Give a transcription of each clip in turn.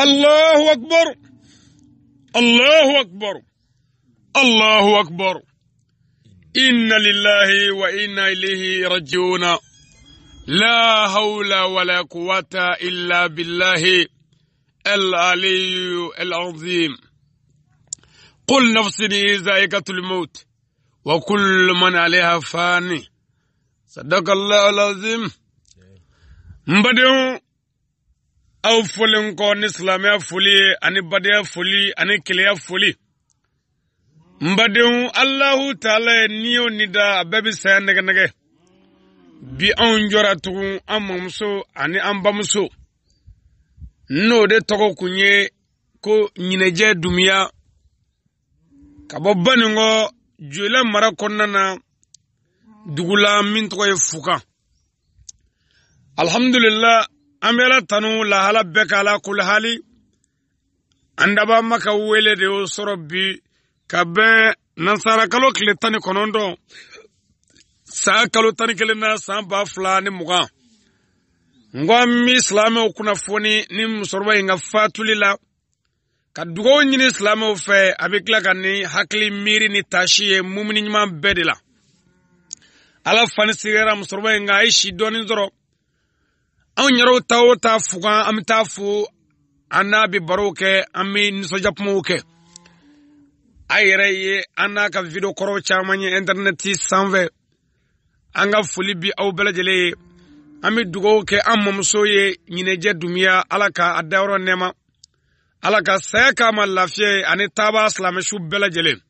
الله أكبر الله أكبر الله أكبر إن لله وإنا إليه راجعون لا حول ولا قوة إلا بالله العلي العظيم قل نفسي ذائقة الموت وكل من عليها فاني صدق الله العظيم مبدئ aw fɔlen kɔ ni silamɛya foli ye ani badenya foli ani keleya foli n badenw alahu taala ye ni o ni da a bɛɛ bi saya nɛgɛnɛgɛ bi anw jɔra tugun an mamuso ani an bamuso n'o de tɔgɔ kun ye ko ɲinɛjɛ dumiya ka bɔ baninkɔ joyila mara kɔnɔna na dugula min tɔgɔ ye fukan alhamdulilah an bɛ ala tanu lahala bɛɛ ka ala kulahali an daba ma ka wele de y'o sɔrɔ bi ka bɛn kalo tile tan ni kɔnɔntɔn san kalo tan ni kelen na san ba fila ni mugan n ko an bi silamɛw kunnafoni ni musokɔrɔba in ka fatuli la ka dugaw ɲini silamɛw fɛ a bɛ tila ka ni hakili miiri ni taasi ye mumuni ɲuman bɛɛ de la ala fani sigiyara musokɔrɔba in kan a ye si dɔɔni sɔrɔ anw yɛrɛw ta o ta fugan an bɛ taa fo an n'a bɛ barow kɛ an bɛ nisɔndiya kumaw kɛ a yɛrɛ ye an n'a ka video kɔrɔw caman ye interneti sanfɛ an ka foli bi aw bɛɛ lajɛlen ye an bɛ dugawu kɛ an mamuso ye ɲinɛjɛ dumiya ala ka a dayɔrɔ nɛma ala ka saya k'a ma lafiya ye ani taaba silamɛsu bɛɛ lajɛlen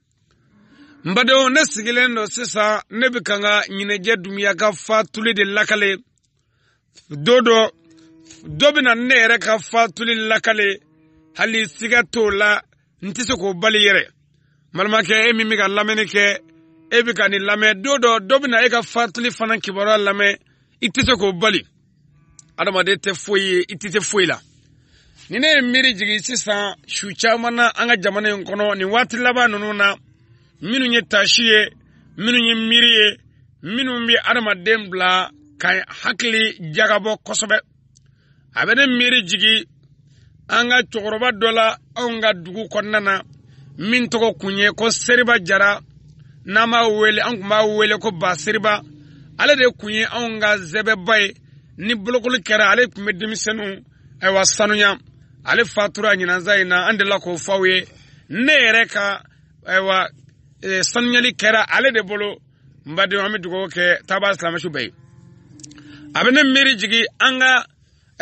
n badenw ne sigilen don sisan ne bɛ ka n ka ɲinɛjɛ dumiya ka faatuli de lakale do dɔ dɔ bena ne yɛrɛ ka fatuli lakale hali siga t'o la n tɛ se k'o bali yɛrɛ balimakɛ e min bɛ ka lamɛnni kɛ e bɛ ka nin lamɛn don dɔ dɔ bɛ e ka fatuli fana kibaruya lamɛn i tɛ se k'o bali adamaden tɛ foyi ye i tɛ se foyi la ni ne ye miiri jigin sisan su caman na an ka jamana in kɔnɔ nin waati laban ninnu na minnu ye tasi ye minnu ye miiri ye minnu bɛ adamaden bila ka hakili jagabɔ kosɛbɛ a bɛ ne miiri jigi an ka cɛkɔrɔba dɔ la anw ka dugu kɔnɔna na min tɔgɔ kun ye ko seriba jara n'an b'a wele an tun b'a wele ko ba seriba ale de kun ye anw ka zɛbɛba ye ni bolokoli kɛra ale tun bɛ denmisɛnninw ayiwa sanuya ale fatura ɲinanza in na an delila k'o fɔ aw ye ne yɛrɛ ka ayiwa ee sanuyali kɛra ale de bolo n badenw an bɛ dugawu kɛ taaba silamɛsu bɛɛ ye a bɛ ne miiri jigi an ka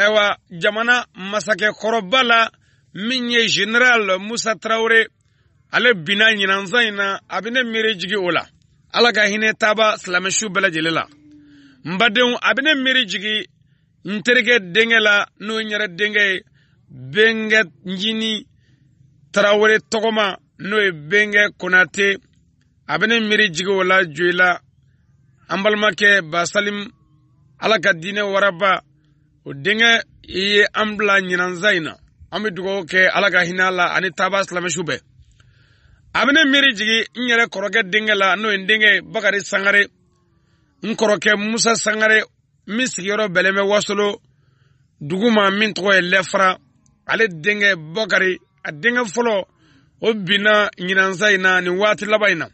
ayiwa jamana masakɛ kɔrɔba la min ye general musa tarawele ale binna ɲinansan in na a bɛ ne miiri jigi o la ala ka hinɛ taaba silamɛsu bɛɛ lajɛlen la n badenw a bɛ ne miiri jigi n terikɛ denkɛ la n'o ye n yɛrɛ denkɛ ye benkɛ ɲini tarawele tɔgɔma n'o ye benkɛ konate a bɛ ne miiri jigi o la joyila an balimakɛ basalim ala ka diinɛ waraba o denkɛ i ye an bila ɲinanza in na an be dugawu kɛ ala ka hinɛ la ani taaba silamɛsu bɛɛ a be miiri jigi n yɛrɛ kɔrɔkɛ denkɛ la n'o ye n denkɛ bakari sangare n kɔrɔkɛ musa sangare min sigiyɔrɔ bɛlen bɛ wasolo dugu ma min tɔgɔ ye lɛfara ale denkɛ bakari a denkɛ fɔlɔ o binna ɲinansa in na nin waati laban in na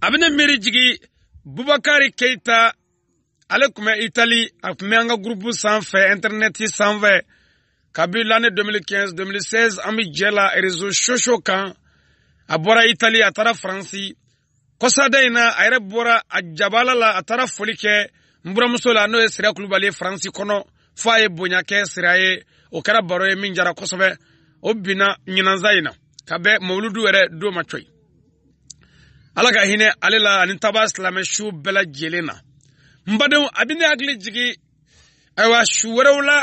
a be miiri jigi bubakari keyita ale tun bɛ itali a tun bɛ an ka gurupu sanfɛ ɛntɛrinɛti sanfɛ kabi l'année 2015 2016 an bɛ jɛ la réseau soso kan a bɔra itali a taara faransi kɔsada in na a yɛrɛ bɔra a jabala la a taara foli kɛ n buramuso la n'o ye sira kulubali ye faransi kɔnɔ fɔ a ye bonya kɛ sira ye o kɛra baro ye min jara kosɛbɛ o binna ɲinanza in na ka bɛn mawuludu yɛrɛ don ma coyi ala ka hinɛ ale la ani taba silamɛ su bɛɛ lajɛlen na n a bɛ ne hakili jigi ayiwa su wɛrɛw la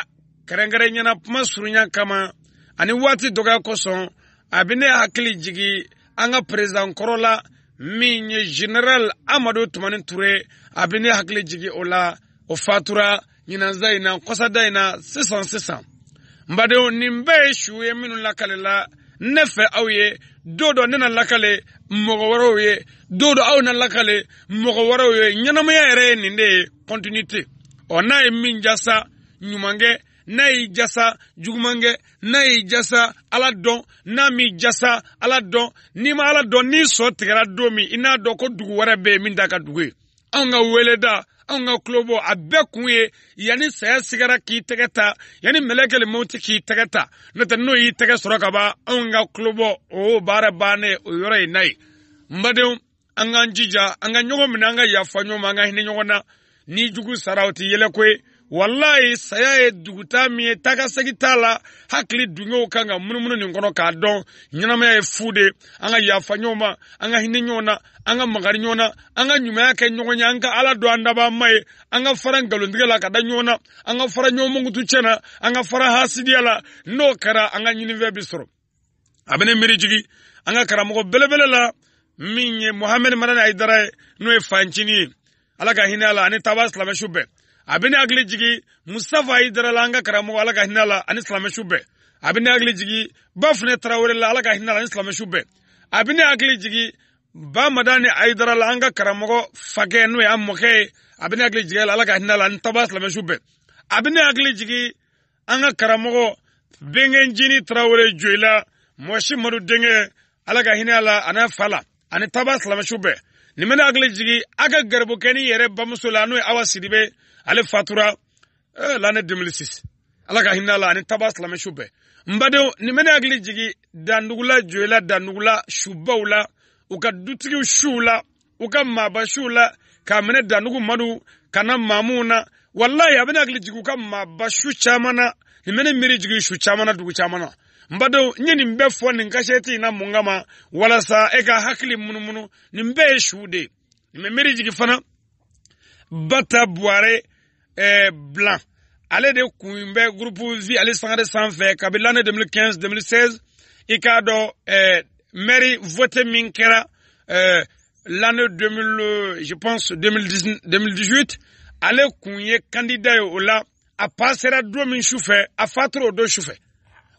kɛrɛnkɛrɛnyana kuma surunya kama ani waati dɔgɔya kosɔn a bɛ ne hakili jigi an ka perezan kɔrɔ la min ye general amadu tumani ture a bɛ ne hakili jigi o la o fatura ɲinanza in na kɔsada in na sisan sisan n badenw nin bɛɛ ye su ye minnu lakalela ne fɛ aw ye do dɔ ne na lakale mɔgɔ wɛrɛw ye do dɔ aw na lakale mɔgɔ wɛrɛw ye ɲɛnamaya yɛrɛ ye nin de ye kɔntinite ɔ n'a ye min jasa ɲumankɛ n'a y'i jasa jugumankɛ n'a y'i jasa ala dɔn n'a m'i jasa ala dɔn n'i ma ala dɔn n'i sɔ tigɛra don min i n'a dɔn ko dugu wɛrɛ bɛ yen min t'a ka dugu ye anw ka weleda anw ka kulobo a bɛɛ kun ye yanni saya sigara k'i tɛgɛ ta yanni mɛlɛkɛli mɔti k'i tɛgɛ ta n'o y'i tɛgɛ sɔrɔ ka ban anw ka kulobo o baara bannen o yɔrɔ ye na ye n badenw an k'an jija an ka ɲɔgɔn minɛ an ka yafa ɲɔgɔn ma an ka hinɛ ɲɔgɔn na ni jugu sara o tɛ yɛlɛ ye walayi saya ye duguta min ye takasegi t'a la hakili dungew kan ka munumunu nin kɔnɔ k'a dɔn ɲɛnamaya ye fu de an ka yafa ɲɔgɔn ma an ka hinɛ ɲɔgɔn na an ka magari ɲɔgɔn na an ka ɲumanya kɛ ɲɔgɔn ye an ka ala don an dabaama ye an ka fara nkalontigɛ la ka da ɲɔgɔn na an ka fara ɲɔgɔn mugutu cɛ na an ka fara hasidiya la n'o kɛra an ka ɲinifɛn bi sɔrɔ a bɛ ne miiri jigi an ka karamɔgɔ belebele la min ye muhamɛdi madani ayidara ye n'o ye fancini ye ala ka hinɛ a la ani taaba silamɛsu bɛɛ a bɛ ne hakili jigi musafa hidarala an ka karamɔgɔ ala ka hinɛ la ani silamɛsu bɛɛ a bɛ ne hakili jigi bafunɛ tarawele la ala ka hinɛ la ani silamɛsu bɛɛ a bɛ ne hakili jigi bamada ni ayidarala an ka karamɔgɔ fakɛ n'o ye an mɔkɛ ye a bɛ ne hakili jigi la ala ka hinɛ la ani taba silamɛsu bɛɛ a bɛ ne hakili jigi an ka karamɔgɔ bengenjini tarawele joyila mɔsi madu denkɛ ala ka hinɛ la ani fa la ani taba silamɛsu bɛɛ nin bɛ ne hakili jigi a ka garibukɛ ni yɛrɛ bamuso la n'o ye awa sidibe ale fatura eh, l'année 2006 ala ka hinna la ani taba silamɛ su bɛɛ n badenw nin bɛ hakili jigi dandugula joyila dandugula subaw la u ka dutigiw suw la u ka maaba suw la k'a minɛ dandugu madu ka na maamuw na walayi a bɛ ne hakili jigi u ka maaba su caman na ni bɛ ne miiri jigi su caman na dugu caman na n badenw n ye nin bɛɛ fɔ nin kasɛti na mun kama walasa e ka hakili munumunu nin bɛɛ ye suw de ye nin bɛ miiri jigi fana bata buware eh, Blanc. Allez de kun groupe vie ale sans faire. kabi l'année 2015 2016 Ikado k'a Mary eh, l'année 2000 je pense 2018 allez kun candidat ou là, à passer à deux min sufɛ a faire o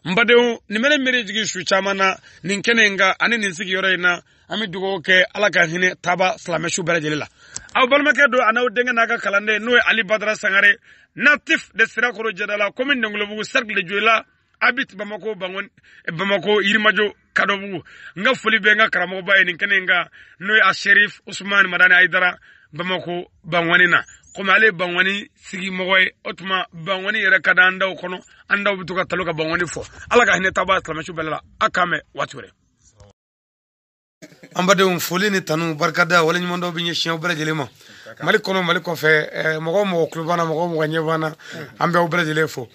mbadenw nin bɛ ne miiri jigi su caman na nin kɛnɛ in kan ani nin sigiyɔrɔ in na an bɛ dugawu kɛ ala ka hinɛ taaba silamɛsu bɛɛ lajɛlen la aw balimakɛ don an'aw denkɛ n'a ka kalanden n'o ye ali badara sangare natif de sirakoro jɛdala komi nɛngulobugu cercle de joila abit bamako bangon eh, bamako yirimajo kadɔbugu n ka foli bɛ n ka karamɔgɔba ye nin kɛnɛ in n'o ye a sherif usman madani aidara bamako bangɔni na komi ale bangɔni sigimɔgɔ ye o tuma bangɔni yɛrɛ ka di an daw kɔnɔ an daw bɛ to ka talo ka bangɔni fɔ ala ka hinɛ taaba silamɛsu bɛɛ la a k'an mɛn waati wɛrɛ an badenw foli ni tanu barikada waleɲuman dɔ bɛ ɲɛsin aw bɛɛ lajɛlen ma mali kɔnɔ mali kɔfɛ mɔgɔ mɔgɔ kulo banna mɔgɔ mɔgɔ ɲɛ banna an bɛ aw bɛɛ lajɛlen fo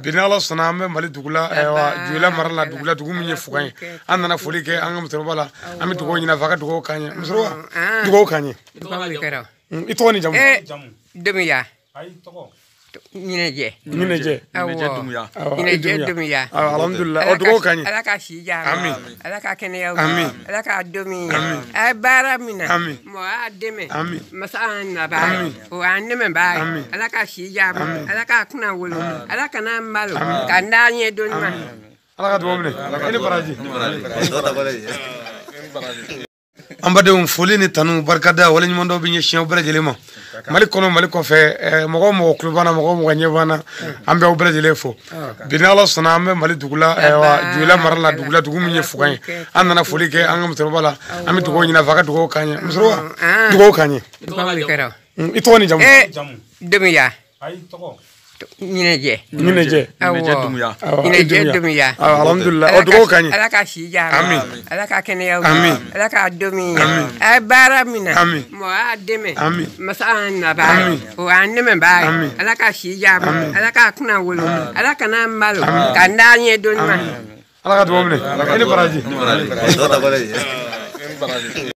bi ni ala sɔnna an bɛ mali dugu la ayiwa juyela mara la dugu la dugu min ye fugan ye an nana foli kɛ an ka musokɔrɔba la an bɛ dugawu ɲini a fɛ a ka dugawu k'an ye musokɔrɔba dugawu k'an ye i tɔgɔ ni jamu Dumuya. Ayi tɔgɔ. Ɲinɛjɛ. Ɲinɛjɛ. Ɲinɛjɛ Dumuya. Ɲinɛjɛ Dumuya. Awɔ alhamdulilayi o dugawu ka ɲi. Ala ka si diya ma. Ami. Ala ka kɛnɛya ma. Ami. Ala k'a don min ye. Ami. A ye baara min na. Ami. Mɔgɔ y'a dɛmɛ. Ami. Masa y'an naba. Ami. O y'an dɛmɛ baa ye. Ala ka si diya ma. Ala k'a kunna wolo. Ala kana n balo. Ka n da ɲɛ dɔɔnin ma. Ala ka dugawu minɛ. E Ni baraji. an badenw foli ni tanu barikada waleɲuman dɔw bi ɲɛsiɲɛ bɛɛ lajɛlen ma mali kɔnɔ mali kɔfɛ mɔgɔ mɔgɔ kulo b'ana mɔgɔ mɔgɔ ɲɛ b'ana an bɛɛ bɛɛ lajɛlen fo bi ni ala sɔnna an bɛ mali dugula jugula mara la dugula dugu min ye fugan ye an nana foli kɛ an ka musokɔrɔba la an bɛ dugawu ɲini a fɛ a ka dugawu k'an ye musokɔrɔba dugawu k'an ye mm, i tɔgɔ ni jamu demiya ɲinɛjɛ ɲinɛjɛ awɔ ɲinɛjɛ dunuya alhamdulilayi o dugawu ka ɲi ala ka si diya ma ami ala ka kɛnɛya ma ami ala ka don ami a ye baara min na ami mɔgɔ y'a dɛmɛ ami masa y'an naba ami o y'an dɛmɛ baa ye ami ala ka si diya ma ala k'a kunna wolo ala kana n balo ka n da ɲɛ dɔɔnin ma ala ka dugawu minɛ i ni baraji.